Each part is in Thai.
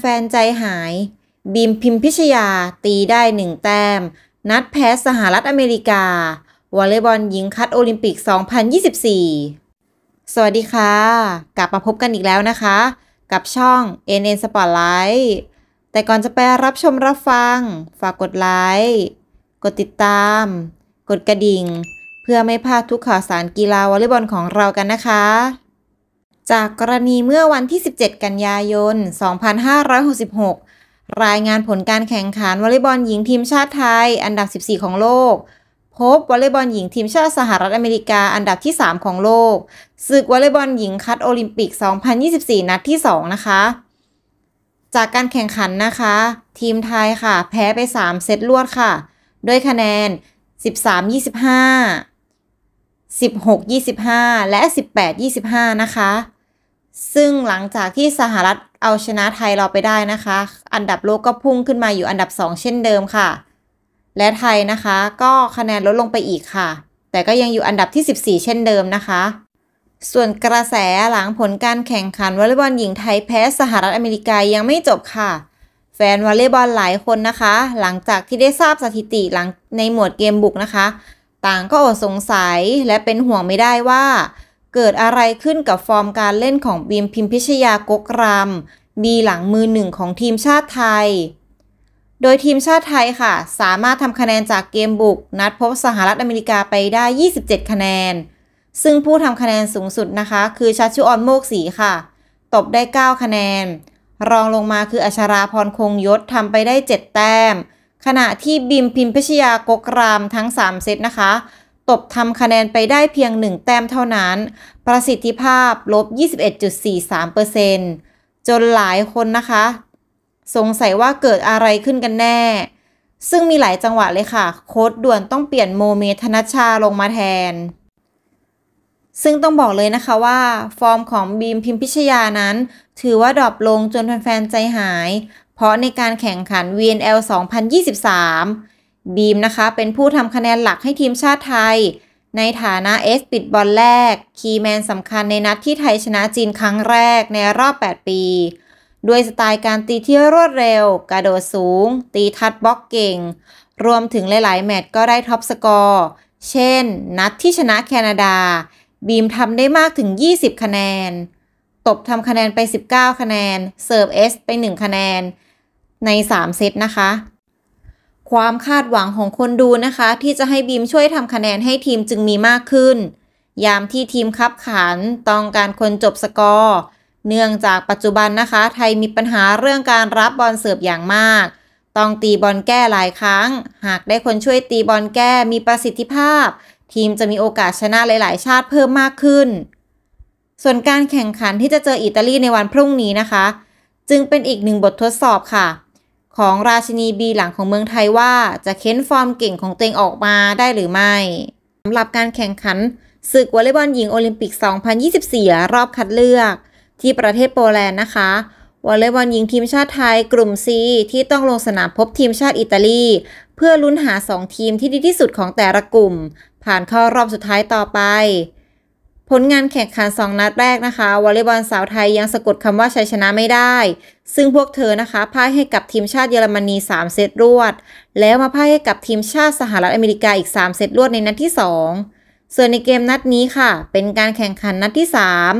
แฟนๆใจหาย บีมพิมพิชยา ตีได้หนึ่งแต้มนัดแพ้สหรัฐอเมริกาวอลเลย์บอลหญิงคัดโอลิมปิก 2024 สวัสดีค่ะ กลับมาพบกันอีกแล้วนะคะ กับช่อง NN Spotlight แต่ก่อนจะไปรับชมรับฟัง ฝากกดไลค์กดติดตาม กดกระดิ่ง เพื่อไม่พลาดทุกข่าวสารกีฬาวอลเลย์บอลของเรากันนะคะจากกรณีเมื่อวันที่ 17 กันยายน 2566 รายงานผลการแข่งขันวอลเลย์บอลหญิงทีมชาติไทยอันดับ 14 ของโลก พบวอลเลย์บอลหญิงทีมชาติสหรัฐอเมริกาอันดับที่ 3 ของโลกศึกวอลเลย์บอลหญิงคัดโอลิมปิก 2024 นัดที่ 2 นะคะ จากการแข่งขันนะคะ ทีมไทยค่ะ แพ้ไป 3 เซตรวดค่ะ ด้วยคะแนน 13-25 16-25 และ 18-25 นะคะซึ่งหลังจากที่สหรัฐเอาชนะไทยเราไปได้นะคะ อันดับโลกก็พุ่งขึ้นมาอยู่อันดับ 2 เช่นเดิมค่ะ และไทยนะคะก็คะแนนลดลงไปอีกค่ะ แต่ก็ยังอยู่อันดับที่ 14 เช่นเดิมนะคะ ส่วนกระแสหลังผลการแข่งขันวอลเลย์บอลหญิงไทยแพ้สหรัฐอเมริกายังไม่จบค่ะ แฟนวอลเลย์บอลหลายคนนะคะ หลังจากที่ได้ทราบสถิติหลังในหมวดเกมบุกนะคะต่างก็อดสงสัยและเป็นห่วงไม่ได้ว่าเกิดอะไรขึ้นกับฟอร์มการเล่นของบีมพิมพิชยากกรำมีหลังมือหนึ่งของทีมชาติไทย โดยทีมชาติไทยค่ะ สามารถทำคะแนนจากเกมบุก นัดพบสหรัฐอเมริกาไปได้ 27 คะแนน ซึ่งผู้ทำคะแนนสูงสุดนะคะ คือ ชาชุออนโมกสีค่ะ ตบได้ 9 คะแนน รองลงมาคืออัชราพรคงยศทำไปได้ 7 แต้ม ขณะที่บิมพิมพิชยากกรามทั้ง 3เซตนะคะตบทำคะแนนไปได้เพียง1แต้มเท่านั้น ประสิทธิภาพลบ21.43%จนหลายคนนะคะ สงสัยว่าเกิดอะไรขึ้นกันแน่ ซึ่งมีหลายจังหวะเลยค่ะ โค้ดด่วนต้องเปลี่ยนโมเมธนัชชาลงมาแทน ซึ่งต้องบอกเลยนะคะว่าฟอร์มของบีมพิมพิชยานั้น ถือว่าดรอปลงจนแฟนๆใจหาย เพราะในการแข่งขัน VNL 2023บีมนะคะเป็นผู้ทำคะแนนหลักให้ทีมชาติไทย ในฐานะเอสปิดบอลแรกคีแมนสำคัญในนัดที่ไทยชนะจีนครั้งแรกในรอบ 8 ปี ด้วยสไตล์การตีที่รวดเร็ว กระโดดสูง ตีทัดบล็อกเก่ง รวมถึงหลายๆแมตช์ก็ได้ท็อปสกอร์ เช่น นัดที่ชนะแคนาดา บีมทำได้มากถึง 20 คะแนน ตบทำคะแนนไป 19 คะแนนเสิร์ฟเอสไป 1 คะแนน ใน 3 เซตนะคะความคาดหวังของคนดูนะคะ ที่จะให้บีมช่วยทำคะแนนให้ทีมจึงมีมากขึ้น ยามที่ทีมคับขันต้องการคนจบสกอร์เนื่องจากปัจจุบันนะคะ ไทยมีปัญหาเรื่องการรับบอลเสิร์ฟอย่างมาก ต้องตีบอลแก้หลายครั้ง หากได้คนช่วยตีบอลแก้มีประสิทธิภาพ ทีมจะมีโอกาสชนะหลายๆ ชาติเพิ่มมากขึ้น ส่วนการแข่งขันที่จะเจออิตาลีในวันพรุ่งนี้นะคะ จึงเป็นอีกหนึ่งบททดสอบค่ะของ ราชินีบีหลังของเมืองไทยว่า จะเค้นฟอร์มเก่งของตัวเองออกมาได้หรือไม่สำหรับการแข่งขัน ศึกวอลเลย์บอลหญิง โอลิมปิก 2024 รอบคัดเลือก ที่ประเทศโปรแลนด์นะคะวอลเลย์บอลหญิงทีมชาติไทย กลุ่ม C ที่ต้องลงสนามพบทีมชาติอิตาลี เพื่อลุ้นหา 2 ทีมที่ดีที่สุดของแต่ละกลุ่ม ผ่านเข้ารอบสุดท้ายต่อไปผลงานแข่งขัน2นัดแรกนะคะ วอลเลย์บอลสาวไทยยังสะกดคำว่าชัยชนะไม่ได้ ซึ่งพวกเธอนะคะพ่ายให้กับทีมชาติเยอรมนี3เซตรวด แล้วมาพ่ายให้กับทีมชาติสหรัฐอเมริกาอีก 3 เซตรวดในนัดที่ 2 ส่วนในเกมนัดนี้ค่ะ เป็นการแข่งขันนัดที่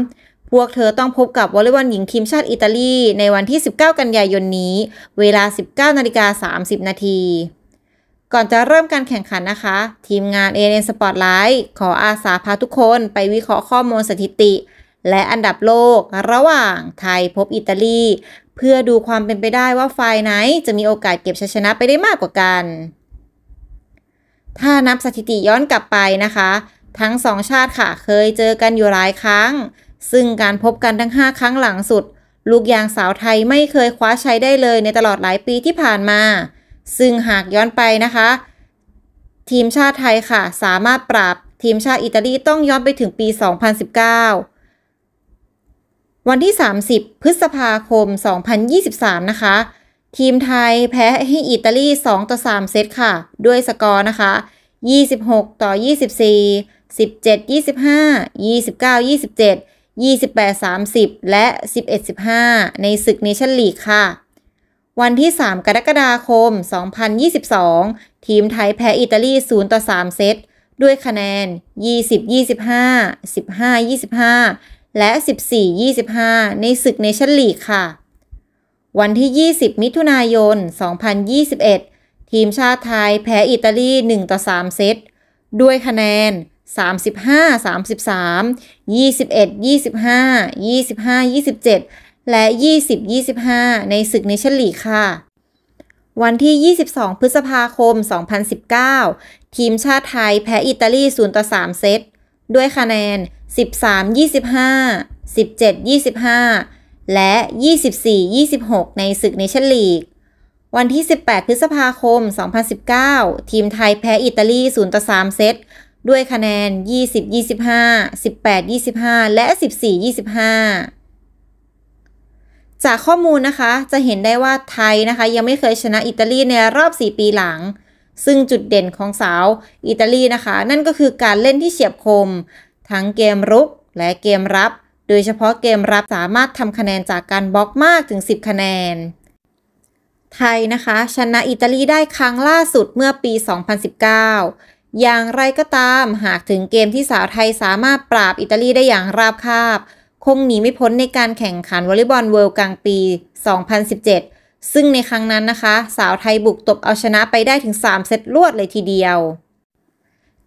3 พวกเธอต้องพบกับวอลเลย์บอลหญิงทีมชาติอิตาลีในวันที่ 19 กันยายนนี้ เวลา 19นาฬิกา30นาทีก่อนจะเริ่มการแข่งขันนะคะ ทีมงาน a อเ n Spotlight ขออาสาพาทุกคน ไปวิเคราะห์ข้อมูลสถิติ และอันดับโลกระหว่างไทยพบอิตาลี เพื่อดูความเป็นไปได้ว่าฝ่ายไหน จะมีโอกาสเก็บชัยชนะไปได้มากกว่ากัน ถ้านับสถิติย้อนกลับไปนะคะ ทั้งสองชาติค่ะเคยเจอกันอยู่หลายครั้ง ซึ่งการพบกันทั้ง 5 ครั้งหลังสุด ลูกยางสาวไทยไม่เคยคว้าชัยได้เลยในตลอดหลายปีที่ผ่านมาซึ่งหากย้อนไปนะคะ ทีมชาติไทยค่ะ สามารถปราบทีมชาติอิตาลีต้องย้อนไปถึงปี 2019 วันที่ 30 พฤษภาคม 2023 นะคะ ทีมไทยแพ้ให้อิตาลี 2 ต่อ 3 เซตค่ะ ด้วยสกอร์นะคะ 26 ต่อ 24 17 25 29 27 28 30 และ 11 15 ในศึกเนชั่นลีกค่ะวันที่ 3 กรกฎาคม 2022 ทีมไทยแพ้อิตาลี0ต่อ 3 เซต ด้วยคะแนน 20-25 15-25 และ 14-25 ในศึกเนชั่นลีกค่ะ วันที่ 20 มิถุนายน 2021 ทีมชาติไทยแพ้อิตาลี 1 ต่อ 3 เซต ด้วยคะแนน 35 33 21 25 25 27และ 20-25 ในศึกเนชั่นลีกค่ะ วันที่ 22 พฤษภาคม 2019 ทีมชาติไทยแพ้อิตาลี0ต่อ3เซต ด้วยคะแนน 13-25 17-25 และ 24-26 ในศึกเนชั่นลีก วันที่ 18 พฤษภาคม 2019 ทีมไทยแพ้อิตาลี0ต่อ3เซต ด้วยคะแนน 20-25 18-25 และ 14-25จากข้อมูลนะคะจะเห็นได้ว่าไทยนะคะ ยังไม่เคยชนะอิตาลีในรอบ 4 ปีหลัง ซึ่งจุดเด่นของสาวอิตาลีนะคะ นั่นก็คือการเล่นที่เฉียบคม ทั้งเกมรุกและเกมรับ โดยเฉพาะเกมรับสามารถทำคะแนนจากการบล็อกมากถึง 10 คะแนน ไทยนะคะ ชนะอิตาลีได้ครั้งล่าสุดเมื่อปี 2019 อย่างไรก็ตามหากถึงเกมที่สาวไทยสามารถปราบอิตาลีได้อย่างราบคาบคงหนีไม่พ้นในการแข่งขันวอลเลย์บอลเวิลด์กลางปี 2017 ซึ่งในครั้งนั้นนะคะ สาวไทยบุกตบเอาชนะไปได้ถึง 3 เซตรวดเลยทีเดียว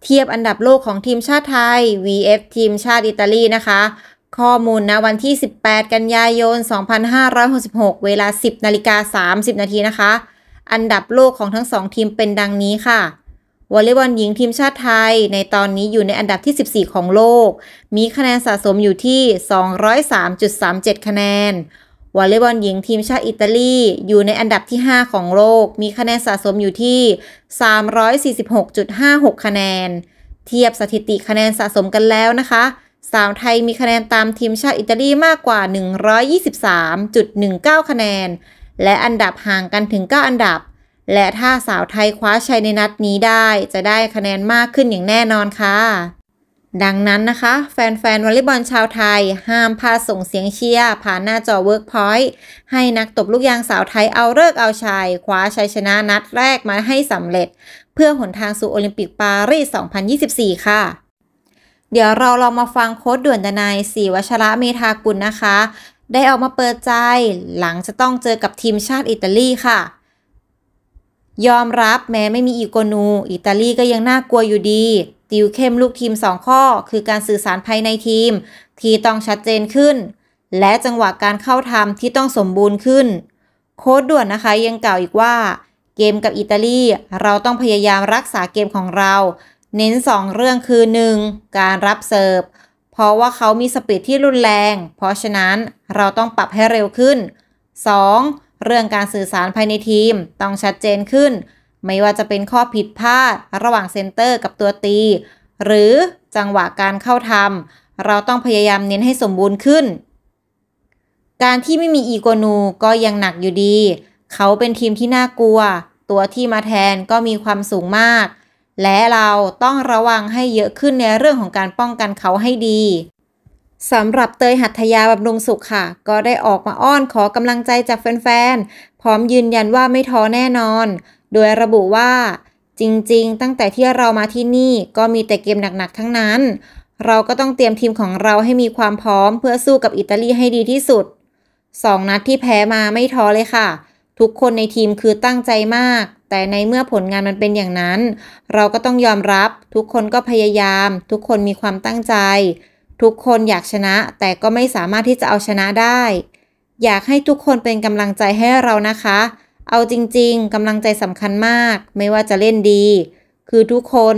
เทียบอันดับโลกของทีมชาติไทย VF ทีมชาติอิตาลีนะคะ ข้อมูลนะวันที่ 18 กันยายน 2566 เวลา 10นาฬิกา30 นาทีนะคะ อันดับโลกของทั้งสองทีมเป็นดังนี้ค่ะวอลเลย์บอลหญิงทีมชาติไทยในตอนนี้อยู่ในอันดับที่ 14 ของโลก มีคะแนนสะสมอยู่ที่ 203.37 คะแนน วอลเลย์บอลหญิงทีมชาติอิตาลีอยู่ในอันดับที่ 5 ของโลก มีคะแนนสะสมอยู่ที่ 346.56 คะแนน เทียบสถิติคะแนนสะสมกันแล้วนะคะ สาวไทยมีคะแนนตามทีมชาติอิตาลีมากกว่า 123.19 คะแนน และอันดับห่างกันถึง 9 อันดับและถ้าสาวไทยคว้าชัยในนัดนี้ได้จะได้คะแนนมากขึ้นอย่างแน่นอนค่ะ ดังนั้นนะคะ แฟนๆวอลเลย์บอลชาวไทย ห้ามพาส่งเสียงเชียร์ผ่านหน้าจอเวิร์กพอยต์ให้นักตบลูกยางสาวไทยเอาเลิกเอาชัย คว้าชัยชนะนัด แรกมาให้สำเร็จ เพื่อหนทางสู่โอลิมปิกปารีส2024 ค่ะ เดี๋ยวเราลองมาฟังโค้ดด่วนดนายสีวัชระเมธากุลนะคะ ได้ออกมาเปิดใจ หลังจะต้องเจอกับทีมชาติอิตาลีค่ะยอมรับแม้ไม่มีอีโกนู อิตาลีก็ยังน่ากลัวอยู่ดี ติวเข้มลูกทีม 2 ข้อ คือการสื่อสารภายในทีม ที่ต้องชัดเจนขึ้น และจังหวะการเข้าทำที่ต้องสมบูรณ์ขึ้น โค้ดด่วนนะคะยังกล่าวอีกว่า เกมกับอิตาลี เราต้องพยายามรักษาเกมของเรา เน้น 2 เรื่องคือ 1. การรับเสิร์ฟเพราะว่าเขามีสปีดที่รุนแรง เพราะฉะนั้นเราต้องปรับให้เร็วขึ้น 2. เรื่องการสื่อสารภายในทีมต้องชัดเจนขึ้น ไม่ว่าจะเป็นข้อผิดพลาดระหว่างเซนเตอร์กับตัวตี หรือจังหวะการเข้าทำเราต้องพยายามเน้นให้สมบูรณ์ขึ้น การที่ไม่มีอีโกนูก็ยังหนักอยู่ดี เขาเป็นทีมที่น่ากลัว ตัวที่มาแทนก็มีความสูงมาก และเราต้องระวังให้เยอะขึ้นในเรื่องของการป้องกันเขาให้ดีสำหรับเตยหัตถยาบำรุงสุขค่ะ ก็ได้ออกมาอ้อนขอกำลังใจจากแฟนๆพร้อมยืนยันว่าไม่ท้อแน่นอน โดยระบุว่า จริงๆ ตั้งแต่ที่เรามาที่นี่ ก็มีแต่เกมหนักๆทั้งนั้น เราก็ต้องเตรียมทีมของเราให้มีความพร้อมเพื่อสู้กับอิตาลี ให้ดีที่สุด 2 นัดที่แพ้มาไม่ท้อเลยค่ะ ทุกคนในทีมคือตั้งใจมาก แต่ในเมื่อผลงานมันเป็นอย่างนั้น เราก็ต้องยอมรับทุกคนก็พยายาม ทุกคนมีความตั้งใจทุกคนอยากชนะแต่ก็ไม่สามารถที่จะเอาชนะได้ อยากให้ทุกคนเป็นกำลังใจให้เรานะคะ เอาจริงๆ กำลังใจสำคัญมาก ไม่ว่าจะเล่นดี คือทุกคน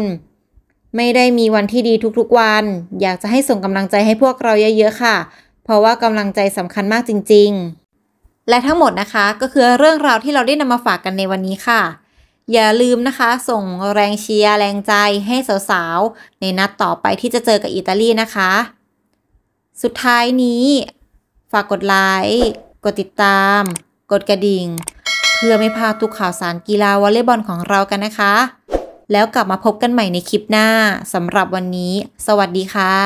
ไม่ได้มีวันที่ดีทุกๆ วัน อยากจะให้ส่งกำลังใจให้พวกเราเยอะๆค่ะ เพราะว่ากำลังใจสำคัญมากจริงๆ และทั้งหมดนะคะก็คือเรื่องราวที่เราได้นำมาฝากกันในวันนี้ค่ะ อย่าลืมนะคะ ส่งแรงเชียร์แรงใจให้สาวๆในนัดต่อไปที่จะเจอกับอิตาลีนะคะสุดท้ายนี้ ฝากกดไลค์ กดติดตาม กดกระดิ่ง เพื่อไม่พลาดทุกข่าวสารกีฬาวอลเลย์บอลของเรากันนะคะ แล้วกลับมาพบกันใหม่ในคลิปหน้าสำหรับวันนี้ สวัสดีค่ะ